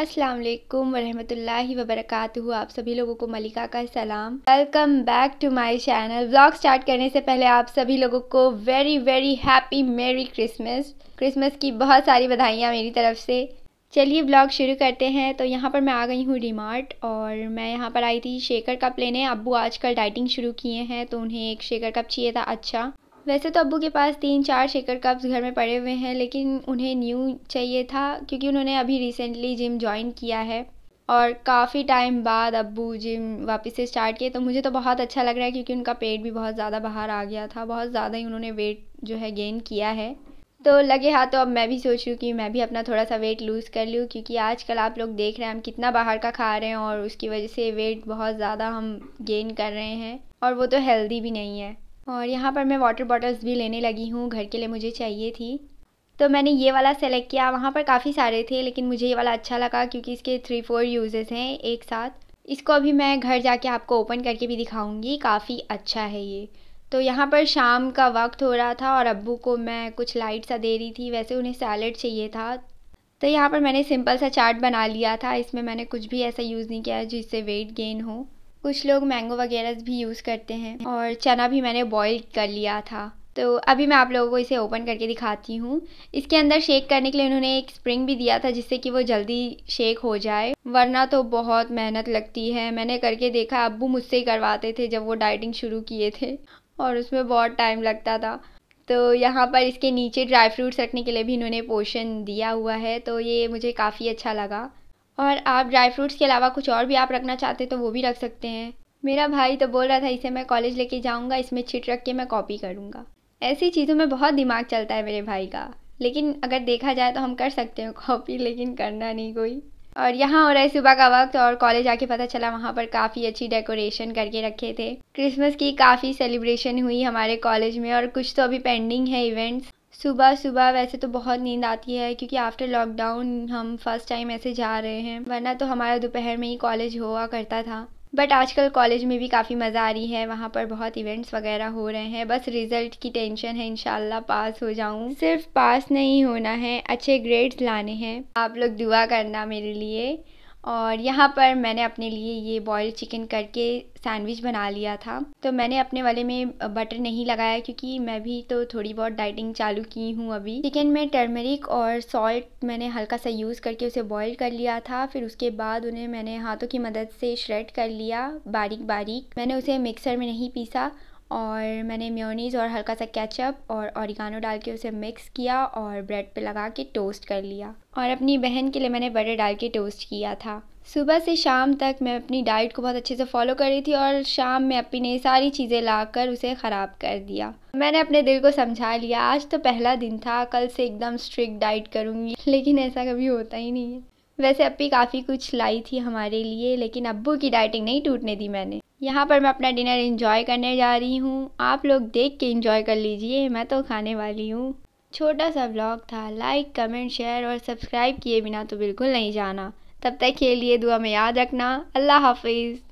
अस्सलाम वालेकुम वरहमतुल्लाहि वबरकातुहू आप सभी लोगों को मलिका का सलाम welcome back to my channel vlog start करने से पहले आप सभी लोगों को very very happy merry Christmas Christmas की बहुत सारी बधाइयाँ मेरी तरफ से चलिए ब्लॉग शुरू करते हैं तो यहाँ पर मैं आ गई हूँ डीमार्ट और मैं यहाँ पर आई थी शेकर कप लेने अबू आजकल डाइटिंग शुरू किए हैं तो उन्हें एक शेकर कप चाहिए था अच्छा वैसे तो अबू के पास तीन चार शेकर कप्स घर में पड़े हुए हैं लेकिन उन्हें न्यू चाहिए था क्योंकि उन्होंने अभी रिसेंटली जिम ज्वाइन किया है और काफ़ी टाइम बाद अबू जिम वापस से स्टार्ट किए तो मुझे तो बहुत अच्छा लग रहा है क्योंकि उनका पेट भी बहुत ज़्यादा बाहर आ गया था बहुत ज़्यादा ही उन्होंने वेट जो है गेन किया है तो लगे हाथों तो अब मैं भी सोच रही हूँ कि मैं भी अपना थोड़ा सा वेट लूज़ कर लूँ क्योंकि आजकल आप लोग देख रहे हैं हम कितना बाहर का खा रहे हैं और उसकी वजह से वेट बहुत ज़्यादा हम गेन कर रहे हैं और वो तो हेल्दी भी नहीं है और यहाँ पर मैं वाटर बॉटल्स भी लेने लगी हूँ घर के लिए मुझे चाहिए थी तो मैंने ये वाला सेलेक्ट किया वहाँ पर काफ़ी सारे थे लेकिन मुझे ये वाला अच्छा लगा क्योंकि इसके थ्री फोर यूजेस हैं एक साथ इसको अभी मैं घर जाके आपको ओपन करके भी दिखाऊंगी काफ़ी अच्छा है ये तो यहाँ पर शाम का वक्त हो रहा था और अब्बू को मैं कुछ लाइट सा दे रही थी वैसे उन्हें सैलड चाहिए था तो यहाँ पर मैंने सिंपल सा चाट बना लिया था इसमें मैंने कुछ भी ऐसा यूज़ नहीं किया जिससे वेट गेन हो कुछ लोग मैंगो वगैरह भी यूज़ करते हैं और चना भी मैंने बॉईल कर लिया था तो अभी मैं आप लोगों को इसे ओपन करके दिखाती हूँ इसके अंदर शेक करने के लिए उन्होंने एक स्प्रिंग भी दिया था जिससे कि वो जल्दी शेक हो जाए वरना तो बहुत मेहनत लगती है मैंने करके देखा अबू मुझसे ही करवाते थे जब वो डाइटिंग शुरू किए थे और उसमें बहुत टाइम लगता था तो यहाँ पर इसके नीचे ड्राई फ्रूट्स रखने के लिए भी इन्होंने पोशन दिया हुआ है तो ये मुझे काफ़ी अच्छा लगा और आप ड्राई फ्रूट्स के अलावा कुछ और भी आप रखना चाहते तो वो भी रख सकते हैं मेरा भाई तो बोल रहा था इसे मैं कॉलेज लेके जाऊँगा इसमें छिट रख के मैं कॉपी करूंगा ऐसी चीज़ों में बहुत दिमाग चलता है मेरे भाई का लेकिन अगर देखा जाए तो हम कर सकते हैं कॉपी लेकिन करना नहीं कोई और यहाँ हो रहा है सुबह का वक्त और कॉलेज आके पता चला वहाँ पर काफ़ी अच्छी डेकोरेशन करके रखे थे क्रिसमस की काफ़ी सेलिब्रेशन हुई हमारे कॉलेज में और कुछ तो अभी पेंडिंग है इवेंट्स सुबह सुबह वैसे तो बहुत नींद आती है क्योंकि आफ्टर लॉकडाउन हम फर्स्ट टाइम ऐसे जा रहे हैं वरना तो हमारा दोपहर में ही कॉलेज हुआ करता था बट आजकल कॉलेज में भी काफ़ी मज़ा आ रही है वहाँ पर बहुत इवेंट्स वगैरह हो रहे हैं बस रिज़ल्ट की टेंशन है इन पास हो जाऊँ सिर्फ पास नहीं होना है अच्छे ग्रेड्स लाने हैं आप लोग दुआ करना मेरे लिए और यहाँ पर मैंने अपने लिए ये बॉयल चिकन करके सैंडविच बना लिया था तो मैंने अपने वाले में बटर नहीं लगाया क्योंकि मैं भी तो थोड़ी बहुत डाइटिंग चालू की हूँ अभी चिकन में टर्मरिक और सॉल्ट मैंने हल्का सा यूज़ करके उसे बॉयल कर लिया था फिर उसके बाद उन्हें मैंने हाथों की मदद से श्रेड कर लिया बारीक बारीक मैंने उसे मिक्सर में नहीं पीसा और मैंने म्योनीज और हल्का सा केचप और औरिगानो डाल के उसे मिक्स किया और ब्रेड पे लगा के टोस्ट कर लिया और अपनी बहन के लिए मैंने बटर डाल के टोस्ट किया था सुबह से शाम तक मैं अपनी डाइट को बहुत अच्छे से फॉलो कर रही थी और शाम में अपनी ने सारी चीज़ें लाकर उसे ख़राब कर दिया मैंने अपने दिल को समझा लिया आज तो पहला दिन था कल से एकदम स्ट्रिक्ट डाइट करूँगी लेकिन ऐसा कभी होता ही नहीं है वैसे अपी काफ़ी कुछ लाई थी हमारे लिए लेकिन अब्बू की डाइटिंग नहीं टूटने दी मैंने यहाँ पर मैं अपना डिनर इन्जॉय करने जा रही हूँ आप लोग देख के इन्जॉय कर लीजिए मैं तो खाने वाली हूँ छोटा सा ब्लॉग था लाइक कमेंट शेयर और सब्सक्राइब किए बिना तो बिल्कुल नहीं जाना तब तक के लिए दुआ में याद रखना अल्लाह हाफिज़